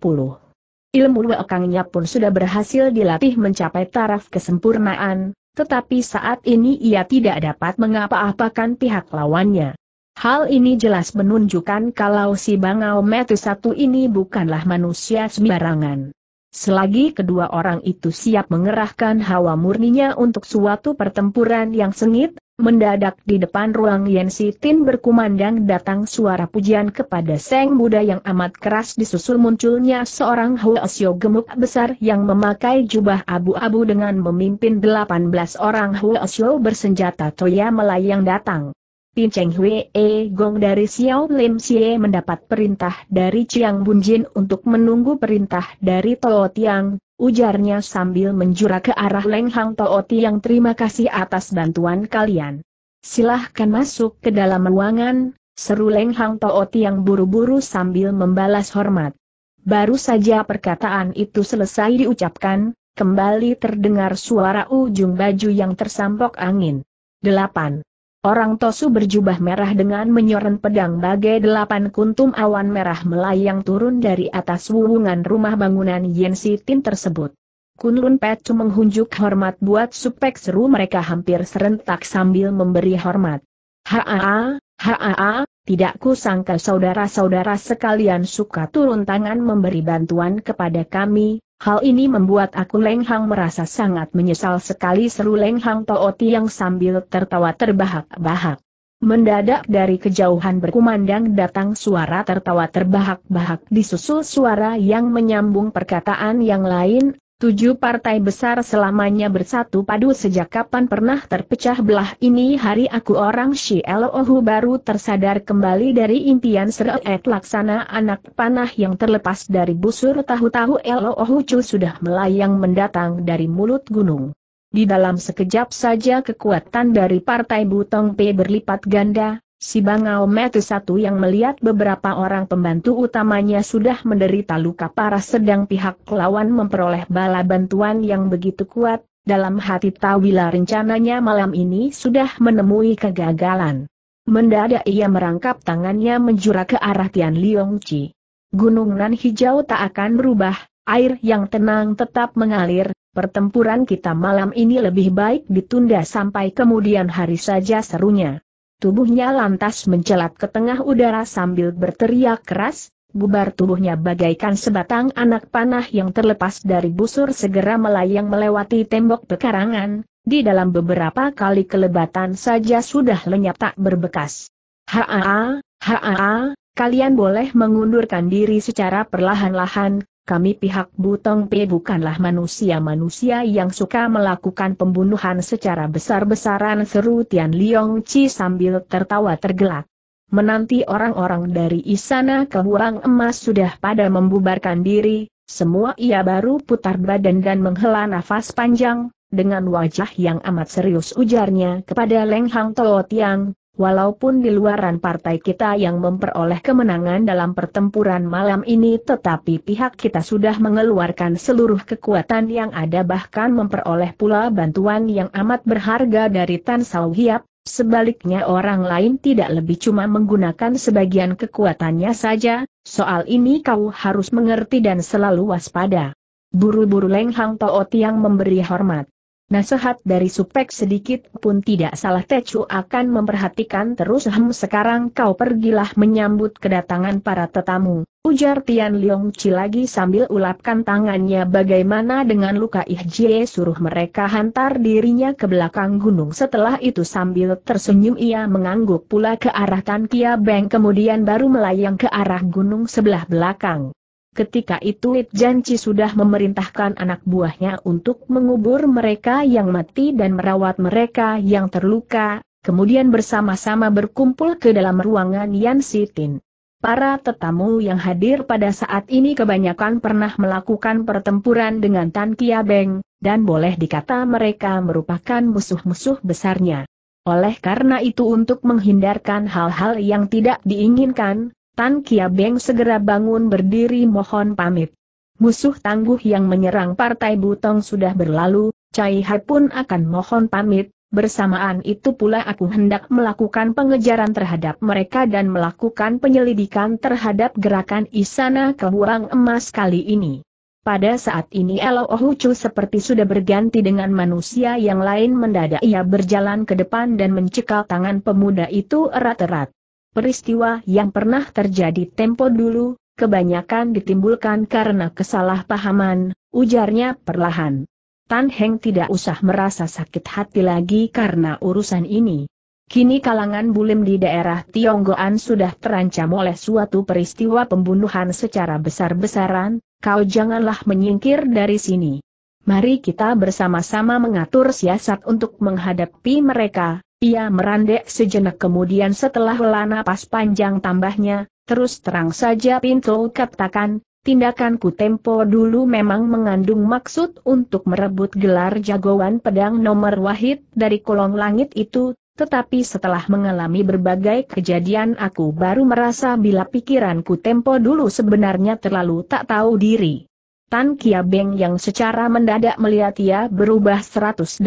Ilmu wakangnya pun sudah berhasil dilatih mencapai taraf kesempurnaan, tetapi saat ini ia tidak dapat mengapa-apakan pihak lawannya. Hal ini jelas menunjukkan kalau si Bangau Metu satu ini bukanlah manusia sembarangan. Selagi kedua orang itu siap mengerahkan hawa murninya untuk suatu pertempuran yang sengit, mendadak di depan ruang Yen Tin berkumandang datang suara pujian kepada Seng Buddha yang amat keras disusul munculnya seorang Huasyo gemuk besar yang memakai jubah abu-abu dengan memimpin 18 orang Huasyo bersenjata Toya melayang datang. Pin Cheng Hui E Gong dari Xiao Lim Xie mendapat perintah dari Chiang Jin untuk menunggu perintah dari Tao Tiang, ujarnya sambil menjura ke arah Leng Hang Tao Tiang terima kasih atas bantuan kalian. Silahkan masuk ke dalam ruangan, seru Leng Hang Tao Tiang buru-buru sambil membalas hormat. Baru saja perkataan itu selesai diucapkan, kembali terdengar suara ujung baju yang tersampok angin. 8. Orang Tosu berjubah merah dengan menyoren pedang bagai delapan kuntum awan merah melayang turun dari atas wuwungan rumah bangunan Yensi Tin tersebut. Kunlun Petu menghunjuk hormat buat supek seru mereka hampir serentak sambil memberi hormat. Haa, haa, tidak kusangka saudara-saudara sekalian suka turun tangan memberi bantuan kepada kami, hal ini membuat aku Lenghang merasa sangat menyesal sekali seru Lenghang Tooti yang sambil tertawa terbahak-bahak. Mendadak dari kejauhan berkumandang datang suara tertawa terbahak-bahak disusul suara yang menyambung perkataan yang lain, Tujuh partai besar selamanya bersatu padu sejak kapan pernah terpecah belah ini hari aku orang si Shielohu baru tersadar kembali dari impian seret laksana anak panah yang terlepas dari busur tahu-tahu Elohu Chu sudah melayang mendatang dari mulut gunung. Di dalam sekejap saja kekuatan dari partai Butong P berlipat ganda, Si Bangau Metu satu yang melihat beberapa orang pembantu utamanya sudah menderita luka parah sedang pihak lawan memperoleh bala bantuan yang begitu kuat, dalam hati Tawila rencananya malam ini sudah menemui kegagalan. Mendadak ia merangkap tangannya menjura ke arah Tian Chi. Gunung nan hijau tak akan berubah, air yang tenang tetap mengalir, pertempuran kita malam ini lebih baik ditunda sampai kemudian hari saja serunya. Tubuhnya lantas mencelat ke tengah udara sambil berteriak keras, bubar tubuhnya bagaikan sebatang anak panah yang terlepas dari busur segera melayang melewati tembok pekarangan, di dalam beberapa kali kelebatan saja sudah lenyap tak berbekas. Haa, haa, kalian boleh mengundurkan diri secara perlahan-lahan, kami pihak Butong P bukanlah manusia-manusia yang suka melakukan pembunuhan secara besar-besaran seru Tian Liong Chi sambil tertawa tergelak. Menanti orang-orang dari Istana ke Huang Emas sudah pada membubarkan diri, semua ia baru putar badan dan menghela nafas panjang, dengan wajah yang amat serius ujarnya kepada Leng Hang Tuo Tiang, walaupun di luaran partai kita yang memperoleh kemenangan dalam pertempuran malam ini tetapi pihak kita sudah mengeluarkan seluruh kekuatan yang ada bahkan memperoleh pula bantuan yang amat berharga dari Tan Sao Hiap, sebaliknya orang lain tidak lebih cuma menggunakan sebagian kekuatannya saja, soal ini kau harus mengerti dan selalu waspada. Buru-buru Leng Hang Toot yang memberi hormat. Nasihat dari Supek sedikit pun tidak salah Tecu akan memperhatikan terus hem sekarang kau pergilah menyambut kedatangan para tetamu. Ujar Tian Leong Chi lagi sambil ulapkan tangannya bagaimana dengan luka Ih Jie suruh mereka hantar dirinya ke belakang gunung setelah itu sambil tersenyum ia mengangguk pula ke arah Tan Kia Beng kemudian baru melayang ke arah gunung sebelah belakang. Ketika itu It Janci sudah memerintahkan anak buahnya untuk mengubur mereka yang mati dan merawat mereka yang terluka, kemudian bersama-sama berkumpul ke dalam ruangan Yan Sitin. Para tetamu yang hadir pada saat ini kebanyakan pernah melakukan pertempuran dengan Tan Kia Beng, dan boleh dikata mereka merupakan musuh-musuh besarnya. Oleh karena itu untuk menghindarkan hal-hal yang tidak diinginkan, Tan Kia Beng segera bangun berdiri mohon pamit. Musuh tangguh yang menyerang Partai Butong sudah berlalu, Cai Hai pun akan mohon pamit, bersamaan itu pula aku hendak melakukan pengejaran terhadap mereka dan melakukan penyelidikan terhadap gerakan Isana Huang Emas kali ini. Pada saat ini Elo Ohucu seperti sudah berganti dengan manusia yang lain mendadak ia berjalan ke depan dan mencekal tangan pemuda itu erat-erat. Peristiwa yang pernah terjadi tempo dulu, kebanyakan ditimbulkan karena kesalahpahaman, ujarnya perlahan. Tan Heng tidak usah merasa sakit hati lagi karena urusan ini. Kini kalangan bulim di daerah Tionggoan sudah terancam oleh suatu peristiwa pembunuhan secara besar-besaran, kau janganlah menyingkir dari sini. Mari kita bersama-sama mengatur siasat untuk menghadapi mereka, ia merandek sejenak kemudian setelah hela napas panjang tambahnya, terus terang saja Pinto katakan, tindakanku tempo dulu memang mengandung maksud untuk merebut gelar jagoan pedang nomor wahid dari kolong langit itu, tetapi setelah mengalami berbagai kejadian aku baru merasa bila pikiranku tempo dulu sebenarnya terlalu tak tahu diri. Tan Kia Beng yang secara mendadak melihat ia berubah 180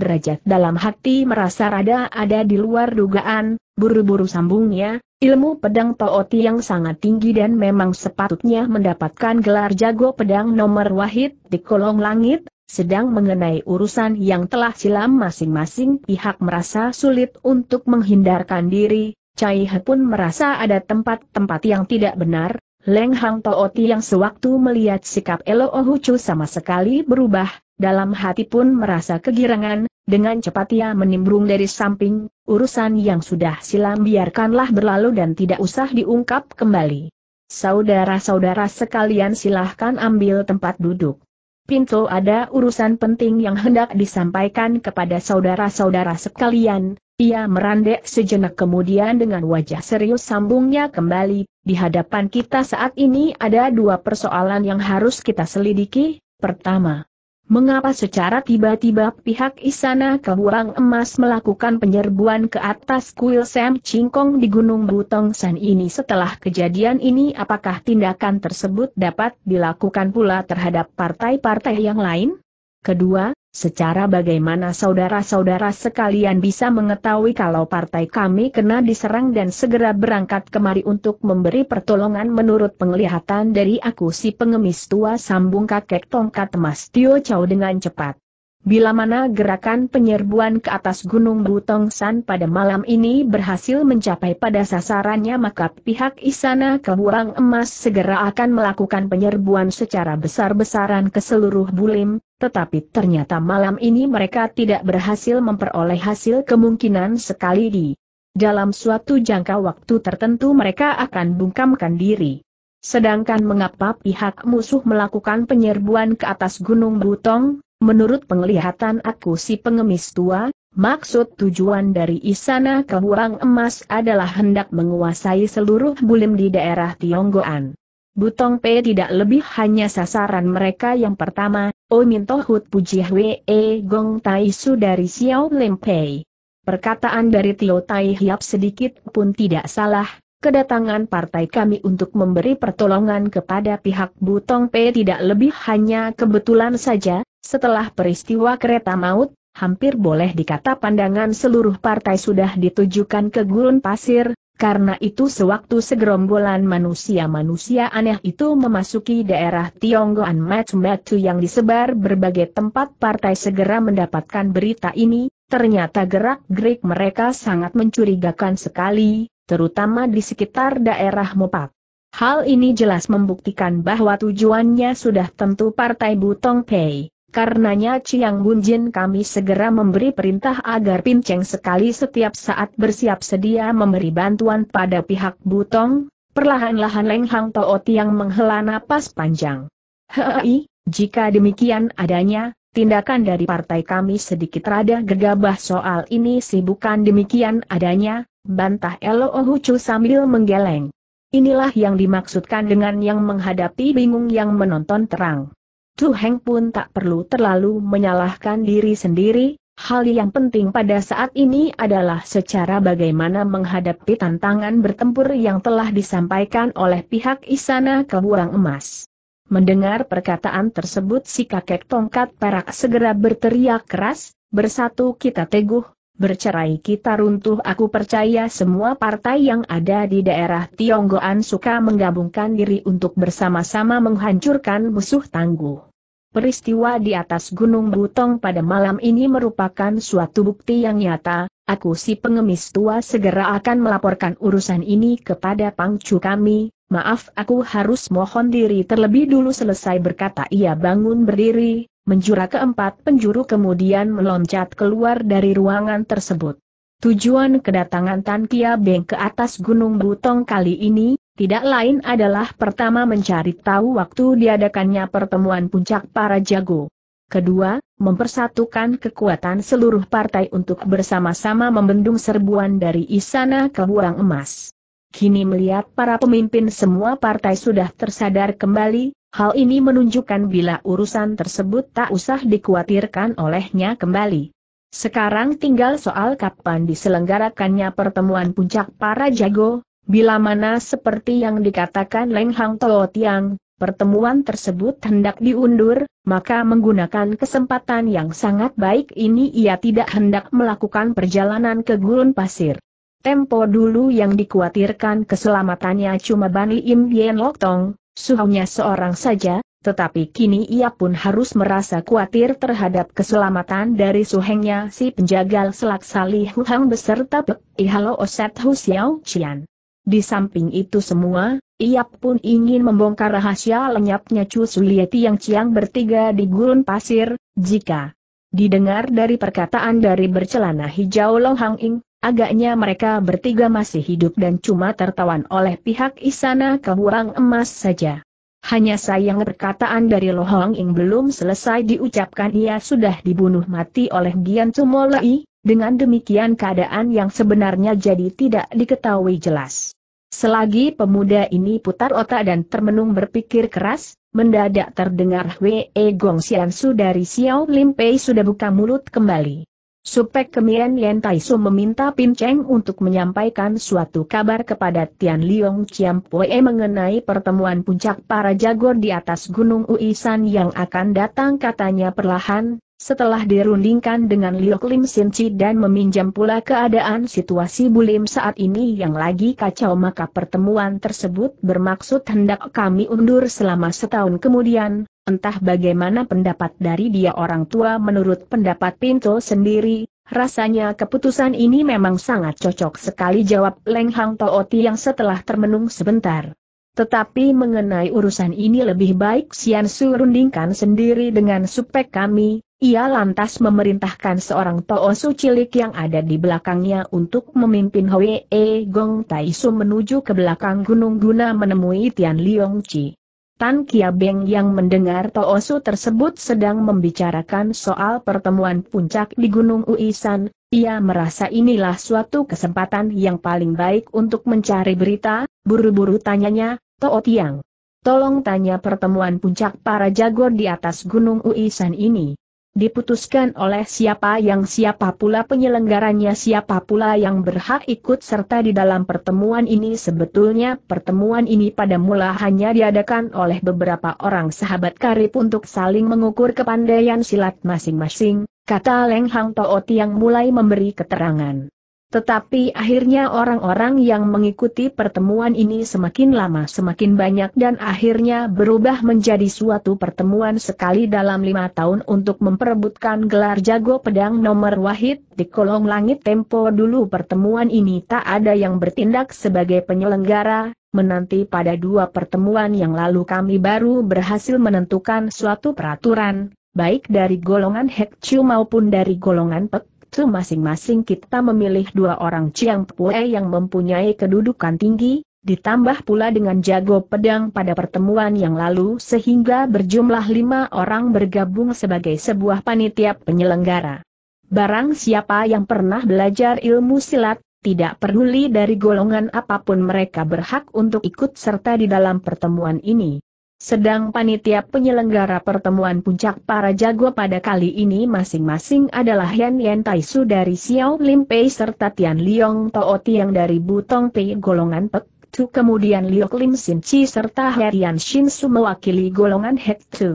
derajat dalam hati merasa rada ada di luar dugaan, buru-buru sambungnya, ilmu pedang Tooti yang sangat tinggi dan memang sepatutnya mendapatkan gelar jago pedang nomor wahid di kolong langit, sedang mengenai urusan yang telah silam masing-masing pihak merasa sulit untuk menghindarkan diri, Cai He pun merasa ada tempat-tempat yang tidak benar, Leng Hang Tooti yang sewaktu melihat sikap Elo Ohucu sama sekali berubah, dalam hati pun merasa kegirangan, dengan cepat ia menimbrung dari samping, urusan yang sudah silam biarkanlah berlalu dan tidak usah diungkap kembali. Saudara-saudara sekalian silahkan ambil tempat duduk. Pinto ada urusan penting yang hendak disampaikan kepada saudara-saudara sekalian, ia merandek sejenak kemudian dengan wajah serius sambungnya kembali, di hadapan kita saat ini ada dua persoalan yang harus kita selidiki, pertama, Mengapa secara tiba-tiba pihak Istana Kebuang Emas melakukan penyerbuan ke atas kuil Sam Chingkong di Gunung Butong San ini setelah kejadian ini apakah tindakan tersebut dapat dilakukan pula terhadap partai-partai yang lain? Kedua, Secara bagaimana saudara-saudara sekalian bisa mengetahui kalau partai kami kena diserang dan segera berangkat kemari untuk memberi pertolongan menurut penglihatan dari aku si pengemis tua sambung kakek tongkat emas Tio Chow dengan cepat. Bila mana gerakan penyerbuan ke atas Gunung Butong San pada malam ini berhasil mencapai pada sasarannya maka pihak Isana Keburang Emas segera akan melakukan penyerbuan secara besar-besaran ke seluruh Bulim, tetapi ternyata malam ini mereka tidak berhasil memperoleh hasil kemungkinan sekali di dalam suatu jangka waktu tertentu mereka akan bungkamkan diri. Sedangkan mengapa pihak musuh melakukan penyerbuan ke atas Gunung Butong, Menurut penglihatan aku si pengemis tua, maksud tujuan dari Isana ke Kehuang Emas adalah hendak menguasai seluruh bulim di daerah Tionggoan. Butong P tidak lebih hanya sasaran mereka yang pertama, O oh Minto Hut Puji Hwe e Gong Tai dari Xiao Lim Pei. Perkataan dari Tio Tai Hiap sedikit pun tidak salah, Kedatangan partai kami untuk memberi pertolongan kepada pihak Butong P tidak lebih hanya kebetulan saja, setelah peristiwa kereta maut, hampir boleh dikata pandangan seluruh partai sudah ditujukan ke gurun pasir, karena itu sewaktu segerombolan manusia-manusia aneh itu memasuki daerah Tionggoan Matu-Matu yang disebar berbagai tempat partai segera mendapatkan berita ini, ternyata gerak-gerik mereka sangat mencurigakan sekali, terutama di sekitar daerah Mopak. Hal ini jelas membuktikan bahwa tujuannya sudah tentu Partai Butong Pei. Karenanya Ciang Bunjin kami segera memberi perintah agar Pinceng sekali setiap saat bersiap sedia memberi bantuan pada pihak Butong, perlahan-lahan Leng Hang yang Tiang menghela napas panjang. Hei, jika demikian adanya, tindakan dari partai kami sedikit rada gegabah soal ini sih bukan demikian adanya, bantah Elo Ohucu sambil menggeleng. Inilah yang dimaksudkan dengan yang menghadapi bingung yang menonton terang. Tu Heng pun tak perlu terlalu menyalahkan diri sendiri, hal yang penting pada saat ini adalah secara bagaimana menghadapi tantangan bertempur yang telah disampaikan oleh pihak Istana Buang Emas. Mendengar perkataan tersebut si kakek tongkat perak segera berteriak keras, bersatu kita teguh, bercerai kita runtuh aku percaya semua partai yang ada di daerah Tionggoan suka menggabungkan diri untuk bersama-sama menghancurkan musuh tangguh. Peristiwa di atas Gunung Butong pada malam ini merupakan suatu bukti yang nyata, aku si pengemis tua segera akan melaporkan urusan ini kepada pangcu kami, maaf aku harus mohon diri terlebih dulu selesai berkata ia bangun berdiri, menjura keempat penjuru kemudian meloncat keluar dari ruangan tersebut. Tujuan kedatangan Tan Kia Beng ke atas Gunung Butong kali ini, tidak lain adalah pertama mencari tahu waktu diadakannya pertemuan puncak para jago. Kedua, mempersatukan kekuatan seluruh partai untuk bersama-sama membendung serbuan dari Isana ke Huang Emas. Kini melihat para pemimpin semua partai sudah tersadar kembali, hal ini menunjukkan bila urusan tersebut tak usah dikhawatirkan olehnya kembali. Sekarang tinggal soal kapan diselenggarakannya pertemuan puncak para jago, Bila mana seperti yang dikatakan Leng Hang Tuo Tiang, pertemuan tersebut hendak diundur, maka menggunakan kesempatan yang sangat baik ini ia tidak hendak melakukan perjalanan ke gurun pasir. Tempo dulu yang dikhawatirkan keselamatannya cuma Bani Im Yen Lok Tong, suhunya seorang saja, tetapi kini ia pun harus merasa khawatir terhadap keselamatan dari suhengnya si penjagal selak Salih Huhang beserta Pek Ihalo Oset Hu Xiao Qian. Di samping itu semua, ia pun ingin membongkar rahasia lenyapnya Chu Suye yang ciang bertiga di gurun pasir, jika didengar dari perkataan dari bercelana hijau Long Hang Ing, agaknya mereka bertiga masih hidup dan cuma tertawan oleh pihak Isana Kebuang Emas saja. Hanya sayang perkataan dari Lo Hang Ing belum selesai diucapkan ia sudah dibunuh mati oleh Gian Tumolai, dengan demikian keadaan yang sebenarnya jadi tidak diketahui jelas. Selagi pemuda ini putar otak dan termenung berpikir keras, mendadak terdengar Hwe e Gong Xiansu dari Xiao Lim Pei sudah buka mulut kembali. Supek Kemien Lian Tai Su meminta Pin Cheng untuk menyampaikan suatu kabar kepada Tian Liong Chiam Pue mengenai pertemuan puncak para jago di atas Gunung Uisan yang akan datang katanya perlahan, setelah dirundingkan dengan Liok Lim Sin Chi dan meminjam pula keadaan situasi Bulim saat ini yang lagi kacau maka pertemuan tersebut bermaksud hendak kami undur selama setahun kemudian, entah bagaimana pendapat dari dia orang tua menurut pendapat Pinto sendiri, Rasanya keputusan ini memang sangat cocok sekali jawab Leng Hang Tooti yang setelah termenung sebentar. Tetapi mengenai urusan ini lebih baik Sian Su rundingkan sendiri dengan supek kami, ia lantas memerintahkan seorang Toosu cilik yang ada di belakangnya untuk memimpin E Gong Taisu menuju ke belakang gunung guna menemui Tian Chi. Tan Kia Beng yang mendengar Toosu tersebut sedang membicarakan soal pertemuan puncak di Gunung Uisan, ia merasa inilah suatu kesempatan yang paling baik untuk mencari berita, buru-buru tanyanya, Too Tiang. Tolong tanya pertemuan puncak para jago di atas Gunung Uisan ini diputuskan oleh siapa yang siapa pula penyelenggaranya siapa pula yang berhak ikut serta di dalam pertemuan ini sebetulnya pertemuan ini pada mula hanya diadakan oleh beberapa orang sahabat karib untuk saling mengukur kepandaian silat masing-masing, kata Leng Hang Toot yang mulai memberi keterangan. Tetapi akhirnya orang-orang yang mengikuti pertemuan ini semakin lama semakin banyak dan akhirnya berubah menjadi suatu pertemuan sekali dalam lima tahun untuk memperebutkan gelar jago pedang nomor wahid di kolong langit tempo dulu pertemuan ini tak ada yang bertindak sebagai penyelenggara, menanti pada dua pertemuan yang lalu kami baru berhasil menentukan suatu peraturan, baik dari golongan Hekcu maupun dari golongan Pek masing-masing kita memilih dua orang Chiang Pue yang mempunyai kedudukan tinggi, ditambah pula dengan jago pedang pada pertemuan yang lalu sehingga berjumlah lima orang bergabung sebagai sebuah panitia penyelenggara. Barang siapa yang pernah belajar ilmu silat, tidak peduli dari golongan apapun mereka berhak untuk ikut serta di dalam pertemuan ini. Sedang panitia penyelenggara pertemuan puncak para jago pada kali ini masing-masing adalah Yan Yan Taisu dari Xiao Lim Pei serta Tian Liong Tao Tiang dari Butong Pei golongan Pek Tu kemudian Liu Lim Sin Chi serta Herian Shin Su mewakili golongan Hek Tu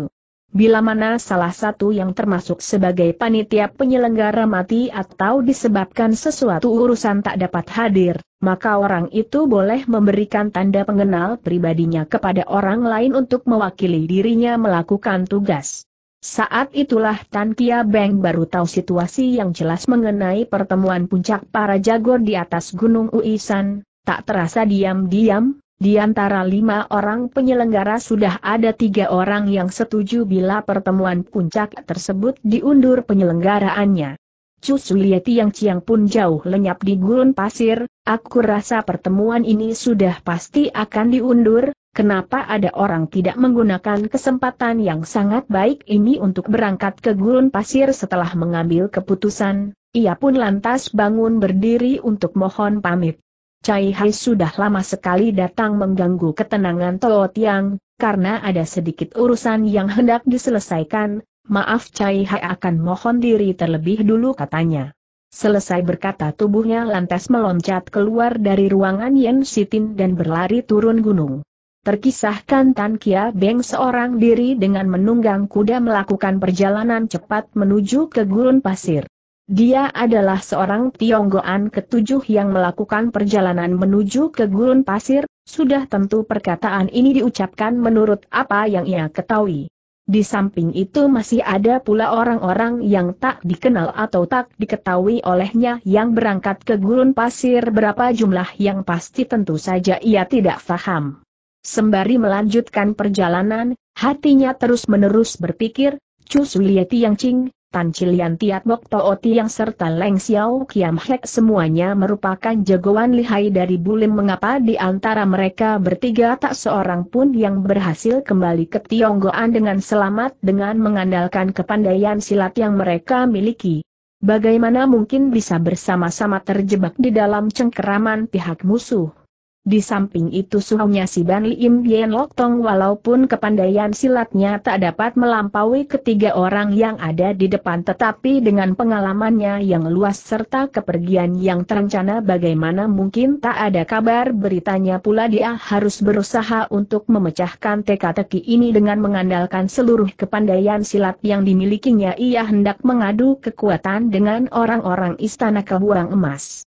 bila mana salah satu yang termasuk sebagai panitia penyelenggara mati atau disebabkan sesuatu urusan tak dapat hadir, maka orang itu boleh memberikan tanda pengenal pribadinya kepada orang lain untuk mewakili dirinya melakukan tugas. Saat itulah Tan Kia Beng baru tahu situasi yang jelas mengenai pertemuan puncak para jago di atas Gunung Uisan, tak terasa diam-diam, di antara lima orang penyelenggara sudah ada tiga orang yang setuju bila pertemuan puncak tersebut diundur penyelenggaraannya. Cu Sulieti yang Ciang pun jauh lenyap di gurun pasir, aku rasa pertemuan ini sudah pasti akan diundur, kenapa ada orang tidak menggunakan kesempatan yang sangat baik ini untuk berangkat ke gurun pasir setelah mengambil keputusan, ia pun lantas bangun berdiri untuk mohon pamit. Cai Hai sudah lama sekali datang mengganggu ketenangan Toh Tiang, karena ada sedikit urusan yang hendak diselesaikan, maaf Cai Hai akan mohon diri terlebih dulu katanya. Selesai berkata tubuhnya lantas meloncat keluar dari ruangan Yen Sitin dan berlari turun gunung. Terkisahkan Tan Kia Beng seorang diri dengan menunggang kuda melakukan perjalanan cepat menuju ke gurun pasir. Dia adalah seorang Tionggoan ketujuh yang melakukan perjalanan menuju ke gurun pasir, sudah tentu perkataan ini diucapkan menurut apa yang ia ketahui. Di samping itu masih ada pula orang-orang yang tak dikenal atau tak diketahui olehnya yang berangkat ke gurun pasir berapa jumlah yang pasti tentu saja ia tidak faham. Sembari melanjutkan perjalanan, hatinya terus-menerus berpikir, Chu Sulieti Yang Ching, Tan Cilian Tiat Bok Tooti yang serta Leng Xiao Kiam Hek semuanya merupakan jagoan lihai dari Bulim mengapa di antara mereka bertiga tak seorang pun yang berhasil kembali ke Tionggoan dengan selamat dengan mengandalkan kepandaian silat yang mereka miliki. Bagaimana mungkin bisa bersama-sama terjebak di dalam cengkeraman pihak musuh? Di samping itu suhunya si Ban Lim Yen Lok Tong walaupun kepandaian silatnya tak dapat melampaui ketiga orang yang ada di depan tetapi dengan pengalamannya yang luas serta kepergian yang terencana bagaimana mungkin tak ada kabar beritanya pula dia harus berusaha untuk memecahkan teka-teki ini dengan mengandalkan seluruh kepandaian silat yang dimilikinya ia hendak mengadu kekuatan dengan orang-orang istana kehuang emas.